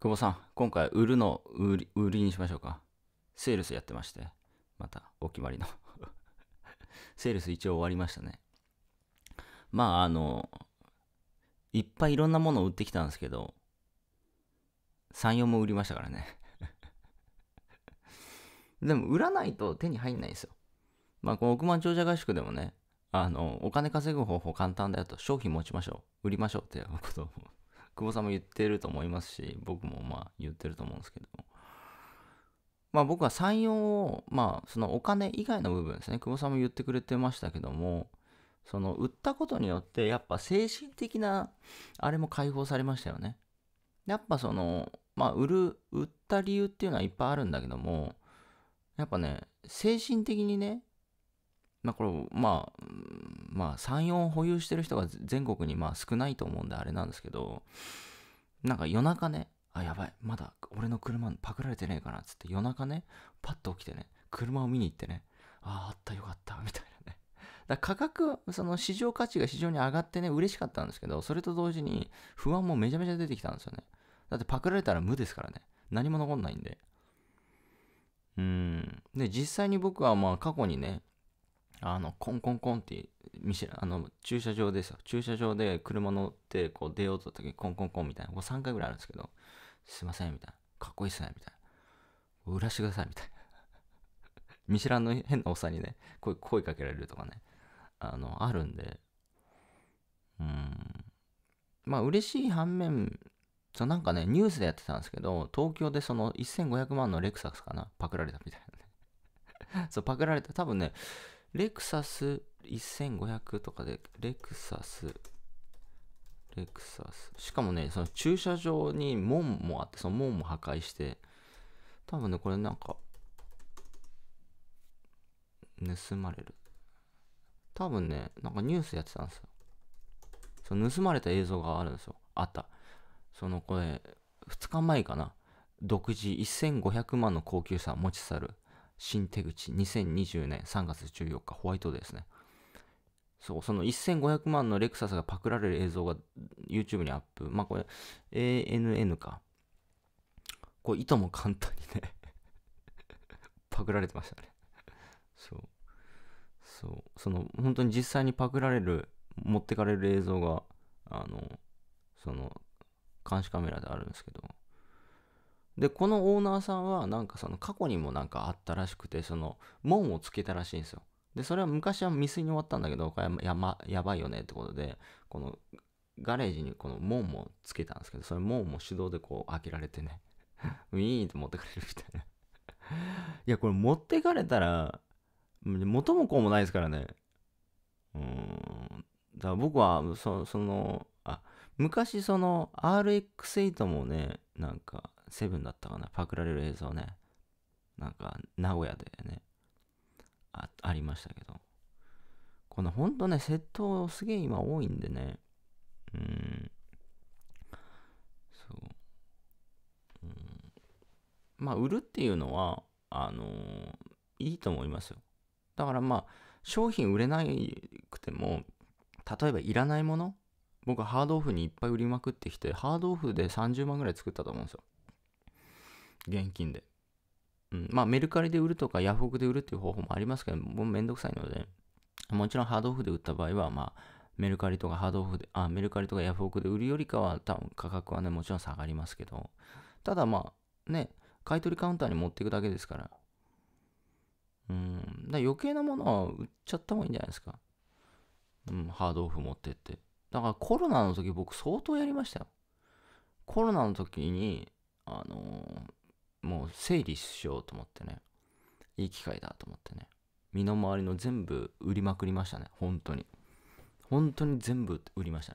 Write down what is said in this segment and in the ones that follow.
久保さん、今回売るの売り売りにしましょうか。セールスやってまして、またお決まりの セールス一応終わりましたね。まあ、あの、いっぱいいろんなものを売ってきたんですけど、3、4も売りましたからね でも、売らないと手に入んないんですよ。まあ、この億万長者合宿でもね、あの、お金稼ぐ方法簡単だよと、商品持ちましょう、売りましょうっていうことを久保さんも言ってると思いますし、僕もまあ言ってると思うんですけど、まあ僕は産業を、まあそのお金以外の部分ですね、久保さんも言ってくれてましたけども、その売ったことによってやっぱ精神的なあれも解放されましたよね。やっぱその、まあ売る、売った理由っていうのはいっぱいあるんだけども、やっぱね、精神的にね、まあこれ、まあ、まあ3、4保有してる人が全国にまあ少ないと思うんであれなんですけど、なんか夜中ね、あ、やばい、まだ俺の車パクられてねえかなっつって夜中ね、パッと起きてね、車を見に行ってね、ああ、あったよかった、みたいなね。だ価格、その市場価値が非常に上がってね、嬉しかったんですけど、それと同時に不安もめちゃめちゃ出てきたんですよね。だってパクられたら無ですからね。何も残んないんで。うん。で、実際に僕はまあ過去にね、あの、コンコンコンって、あの、駐車場ですよ。駐車場で車乗って、こう出ようとった時にコンコンコンみたいな。こう3回ぐらいあるんですけど、すいません、みたいな。かっこいいっすね、みたいな。売らしてください、みたいな。見知らぬの変なおっさんにね、声声かけられるとかね。あの、あるんで、うん。まあ、嬉しい反面、そうなんかね、ニュースでやってたんですけど、東京でその1500万のレクサスかな、パクられたみたいなね。そう、パクられた。多分ね、レクサス1500とかで、レクサス、レクサス。しかもね、その駐車場に門もあって、その門も破壊して、多分ね、これなんか、盗まれる。多分ね、なんかニュースやってたんですよ。その盗まれた映像があるんですよ。あった。そのこれ、2日前かな。独自1500万の高級車持ち去る。新手口2020年3月14日ホワイトデーですね。そう、その1500万のレクサスがパクられる映像が YouTube にアップ。まあこれ ANN か。こう、いとも簡単にね パクられてましたねそう。そう。その本当に実際にパクられる、持ってかれる映像が、あの、その監視カメラであるんですけど、でこのオーナーさんはなんかその過去にもなんかあったらしくてその門をつけたらしいんですよでそれは昔は未遂に終わったんだけどこや,、やばいよねってことでこのガレージにこの門もつけたんですけどそれ門も手動でこう開けられてね ウィーンって持ってかれるみたいないやこれ持ってかれたら元も子もないですからねうんだから僕はそそのあ昔その RX8 もねなんかセブンだったかな、パクられる映像ね、なんか、名古屋でね、あありましたけど、このほんとね、窃盗すげえ今多いんでね、うん、そう、うん、まあ、売るっていうのは、あのー、いいと思いますよ。だからまあ、商品売れなくても、例えばいらないもの僕ハードオフにいっぱい売りまくってきてハードオフで30万ぐらい作ったと思うんですよ現金で。うん、まあ、メルカリで売るとか、ヤフオクで売るっていう方法もありますけど、もうめんどくさいので、もちろんハードオフで売った場合は、まあ、メルカリとかハードオフで、あ、メルカリとかヤフオクで売るよりかは、多分価格はね、もちろん下がりますけど、ただまあ、ね、買取カウンターに持っていくだけですから、うん、だ余計なものは売っちゃった方がいいんじゃないですか。うん、ハードオフ持ってって。だからコロナの時僕相当やりましたよ。コロナの時に、あのー、もう整理しようと思ってねいい機会だと思ってね身の回りの全部売りまくりましたね本当に本当に全部売りました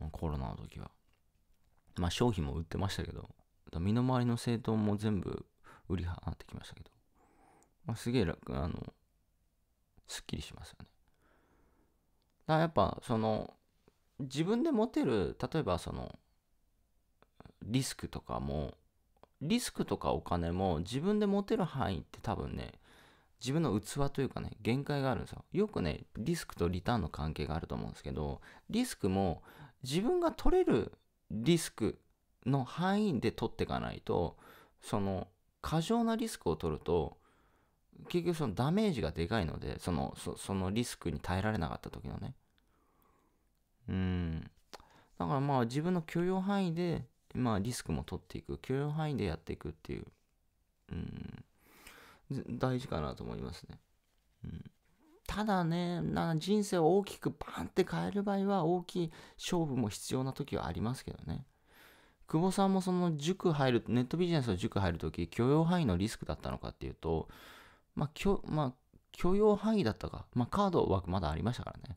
ねコロナの時はまあ商品も売ってましたけど身の回りの政党も全部売り払ってきましたけど、まあ、すげえ楽あのすっきりしますよねだやっぱその自分で持てる例えばそのリスクとかもリスクとかお金も自分で持てる範囲って多分ね、自分の器というかね、限界があるんですよ。よくね、リスクとリターンの関係があると思うんですけど、リスクも自分が取れるリスクの範囲で取っていかないと、その過剰なリスクを取ると、結局そのダメージがでかいので、その、そそのリスクに耐えられなかった時のね。うん。だからまあ自分の許容範囲でまあ、リスクも取っていく許容範囲でやっていくっていう、うん、大事かなと思いますね。うんただね、な人生を大きくバンって変える場合は大きい勝負も必要な時はありますけどね。久保さんもその塾入る、ネットビジネスの塾入る時、許容範囲のリスクだったのかっていうと、まあ、許、まあ、許容範囲だったか。まあ、カード枠まだありましたからね。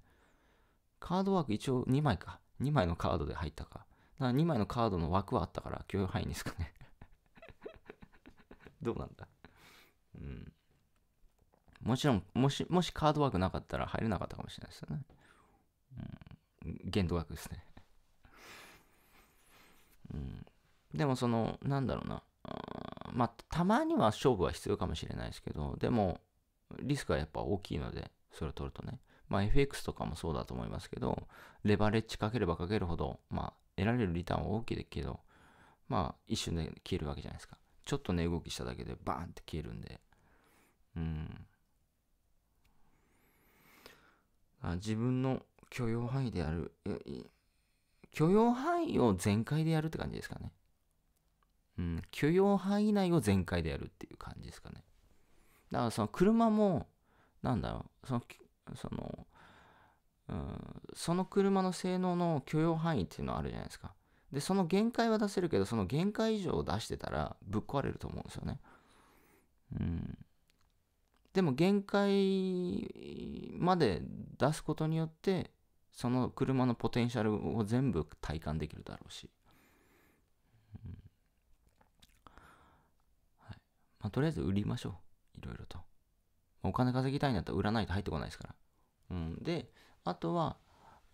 カード枠一応2枚か。2枚のカードで入ったか。な2枚のカードの枠はあったから、許容範囲ですかね どうなんだ。うん。もちろん、もし、もしカード枠なかったら入れなかったかもしれないですよね。うん。限度枠ですねうん。でもその、なんだろうな。まあ、たまには勝負は必要かもしれないですけど、でも、リスクはやっぱ大きいので、それを取るとね。まあ、FX とかもそうだと思いますけど、レバレッジかければかけるほど、まあ、得られるリターンは大きいけど、まあ、一瞬で消えるわけじゃないですか。ちょっと値、ね、動きしただけでバーンって消えるんで。うん。あ自分の許容範囲でやる。許容範囲を全開でやるって感じですかね。うん、許容範囲内を全開でやるっていう感じですかね。だからその車も、なんだろう、そのその、うん、その車の性能の許容範囲っていうのはあるじゃないですか。で、その限界は出せるけど、その限界以上を出してたらぶっ壊れると思うんですよね。うん。でも限界まで出すことによって、その車のポテンシャルを全部体感できるだろうし。うん、はい。まあ、とりあえず売りましょう。いろいろと。お金稼ぎたいんだったら売らないと入ってこないですから。うん、で、あとは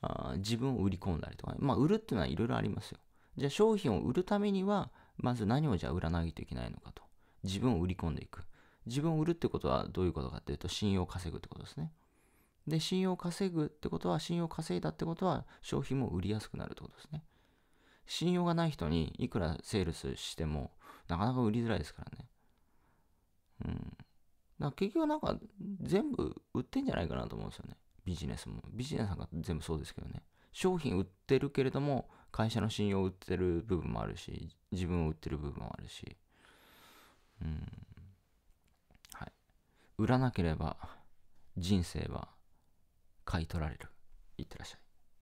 あ自分を売り込んだりとか、ね、まあ、売るっていうのはいろいろありますよ。じゃあ商品を売るためには、まず何をじゃあ売らないといけないのかと。自分を売り込んでいく。自分を売るってことはどういうことかっていうと、信用を稼ぐってことですね。で、信用を稼ぐってことは、信用を稼いだってことは、商品も売りやすくなるってことですね。信用がない人にいくらセールスしても、なかなか売りづらいですからね。うん。な結局なんか全部売ってんじゃないかなと思うんですよね。ビジネスも。ビジネスなんか全部そうですけどね。商品売ってるけれども、会社の信用売ってる部分もあるし、自分を売ってる部分もあるし。うん。はい。売らなければ人生は買い取られる。いってらっしゃい。